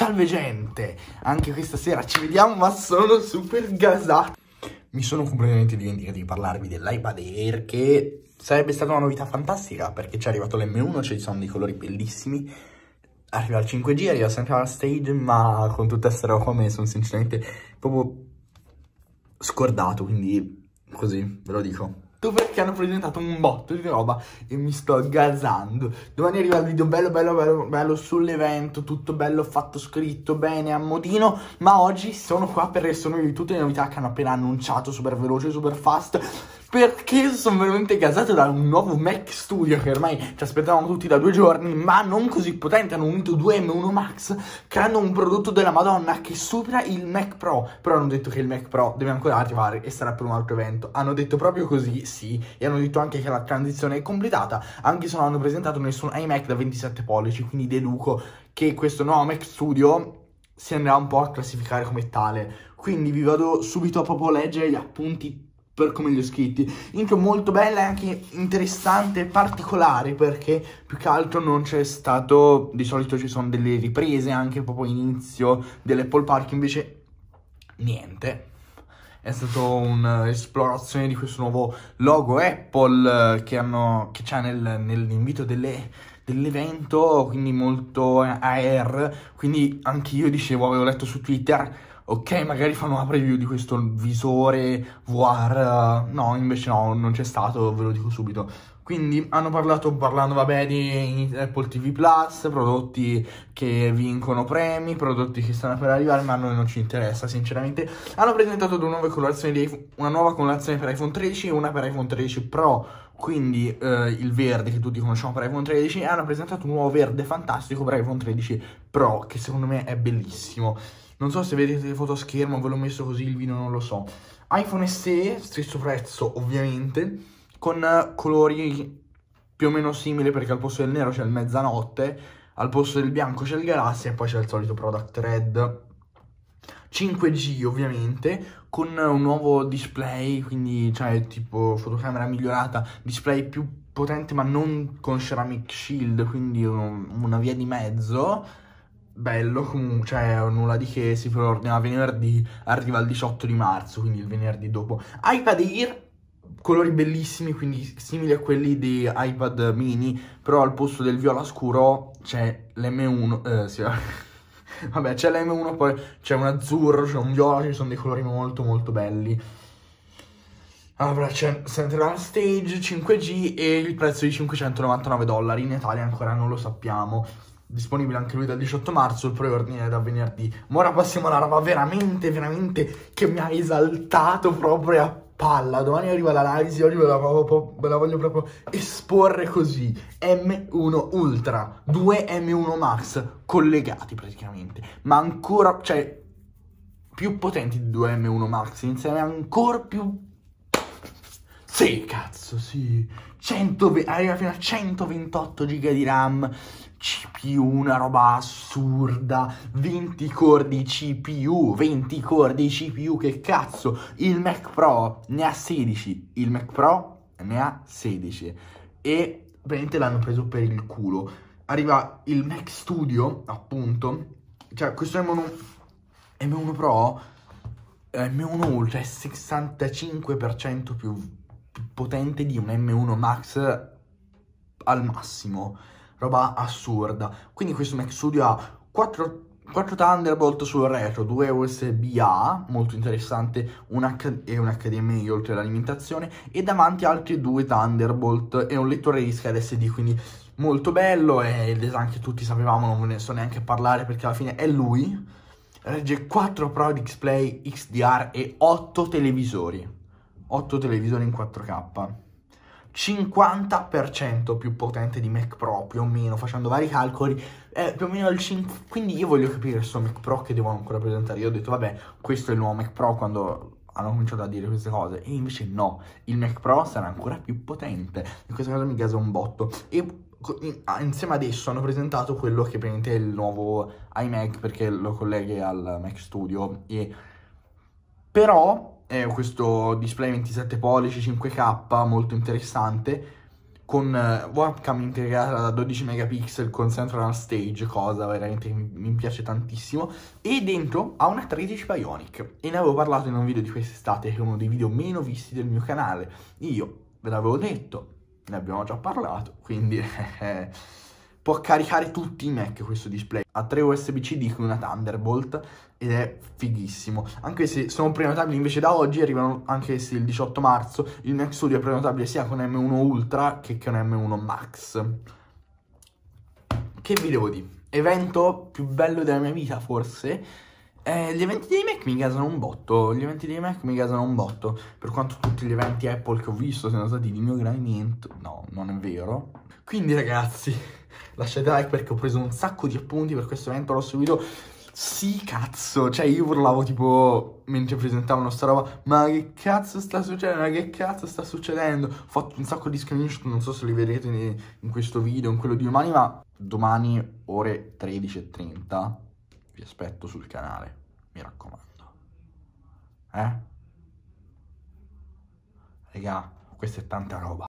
Salve gente, anche questa sera ci vediamo ma sono super gasato Mi sono completamente dimenticato di parlarvi dell'iPad Air che sarebbe stata una novità fantastica perché ci è arrivato l'M1, ci sono dei colori bellissimi Arriva al 5G, arriva sempre alla stage ma con tutta questa roba me ne sono sinceramente proprio scordato quindi così ve lo dico tutto perché hanno presentato un botto di roba e mi sto aggazzando. Domani arriva il video bello bello bello bello sull'evento, tutto bello fatto scritto bene a modino, ma oggi sono qua per riassumervi tutte le novità che hanno appena annunciato, super veloce, super fast perché sono veramente gasato da un nuovo Mac Studio che ormai ci aspettavamo tutti da due giorni, ma non così potente. Hanno unito due M1 Max creando un prodotto della Madonna che supera il Mac Pro. Però hanno detto che il Mac Pro deve ancora arrivare e sarà per un altro evento. Hanno detto proprio così, sì, e hanno detto anche che la transizione è completata, anche se non hanno presentato nessun iMac da 27 pollici, quindi deduco che questo nuovo Mac Studio si andrà un po' a classificare come tale. Quindi vi vado subito a proprio leggere gli appunti per come li ho scritti. Intro molto bella e anche interessante e particolare perché più che altro non c'è stato, di solito ci sono delle riprese anche proprio inizio dell'Apple Park, invece niente. È stata un'esplorazione di questo nuovo logo Apple eh, che, hanno, che c'è nel, nell'invito delle dell'evento, quindi molto AR, quindi anche io dicevo, avevo letto su Twitter, ok, magari fanno una preview di questo visore VR, no, invece no, non c'è stato, ve lo dico subito. Quindi hanno parlato, parlando vabbè di Apple TV Plus, prodotti che vincono premi, prodotti che stanno per arrivare, ma a noi non ci interessa sinceramente. Hanno presentato due nuove colorazioni, di, una nuova colorazione per iPhone 13 e una per iPhone 13 Pro, quindi eh, il verde che tutti conosciamo per iPhone 13 eh, hanno presentato un nuovo verde fantastico per iPhone 13 Pro che secondo me è bellissimo. Non so se vedete il fotoschermo, ve l'ho messo così il vino, non lo so. iPhone SE, stesso prezzo ovviamente, con colori più o meno simili perché al posto del nero c'è il mezzanotte, al posto del bianco c'è il galassia e poi c'è il solito product red 5G ovviamente, con un nuovo display, quindi cioè tipo fotocamera migliorata, display più potente ma non con ceramic shield, quindi un, una via di mezzo. Bello comunque, cioè nulla di che si preordina venerdì, arriva il 18 di marzo, quindi il venerdì dopo. iPad Air colori bellissimi, quindi simili a quelli di iPad mini, però al posto del viola scuro c'è l'M1, eh, sì, Vabbè, c'è l'M1, poi c'è un azzurro, c'è un viola, ci sono dei colori molto molto belli. Allora c'è Central Stage 5G e il prezzo di 599 dollari, in Italia ancora non lo sappiamo. Disponibile anche lui dal 18 marzo, il preordine è da venerdì. Ma ora passiamo alla roba veramente, veramente che mi ha esaltato proprio a palla, domani arriva l'analisi, oggi me la, me la, voglio proprio esporre così. M1 Ultra, 2 M1 Max collegati praticamente, ma ancora, cioè, più potenti di 2 M1 Max, insieme ancora più... Sì, cazzo, sì. 100, arriva fino a 128 GB di RAM, CPU, una roba assurda, 20 core di CPU, 20 core di CPU, che cazzo, il Mac Pro ne ha 16, il Mac Pro ne ha 16 e veramente l'hanno preso per il culo. Arriva il Mac Studio, appunto, cioè questo M1, M1 Pro, M1 Ultra è 65% più potente di un M1 Max al massimo roba assurda. Quindi questo Mac Studio ha 4 4 Thunderbolt sul retro, 2 USB A, molto interessante, un H e un HDMI oltre all'alimentazione, e davanti altri 2 Thunderbolt e un lettore di scheda SD, quindi molto bello è il design che tutti sapevamo, non ve ne so neanche parlare perché alla fine è lui. Regge 4 Pro Display XDR e 8 televisori, 8 televisori in 4K. 50% più potente di Mac Pro, più o meno, facendo vari calcoli, è eh, più o meno il 5... Quindi io voglio capire questo Mac Pro che devono ancora presentare. Io ho detto, vabbè, questo è il nuovo Mac Pro quando hanno cominciato a dire queste cose. E invece no, il Mac Pro sarà ancora più potente. In questa cosa mi gasa un botto. E insieme ad esso hanno presentato quello che è il nuovo iMac perché lo colleghi al Mac Studio e però è questo display 27 pollici 5K molto interessante con eh, webcam integrata da 12 megapixel con central stage, cosa veramente mi piace tantissimo, e dentro ha una 13 Bionic. E ne avevo parlato in un video di quest'estate, che è uno dei video meno visti del mio canale. Io ve l'avevo detto, ne abbiamo già parlato, quindi eh, può caricare tutti i Mac questo display. Ha tre USB-C di cui una Thunderbolt ed è fighissimo. Anche se sono prenotabili invece da oggi, arrivano anche se il 18 marzo, il Mac Studio è prenotabile sia con M1 Ultra che con M1 Max. Che vi devo dire? Evento più bello della mia vita forse? Eh, gli eventi dei Mac mi gasano un botto, gli eventi dei Mac mi gasano un botto, per quanto tutti gli eventi Apple che ho visto siano stati di mio gradimento, no, non è vero, quindi ragazzi, lasciate like perché ho preso un sacco di appunti per questo evento, l'ho seguito... Sì, cazzo, cioè io urlavo tipo mentre presentavano sta roba, ma che cazzo sta succedendo, ma che cazzo sta succedendo? Ho fatto un sacco di screenshot, non so se li vedrete in, in questo video, in quello di domani, ma domani ore 13.30 vi aspetto sul canale, mi raccomando. Eh? Regà, questa è tanta roba.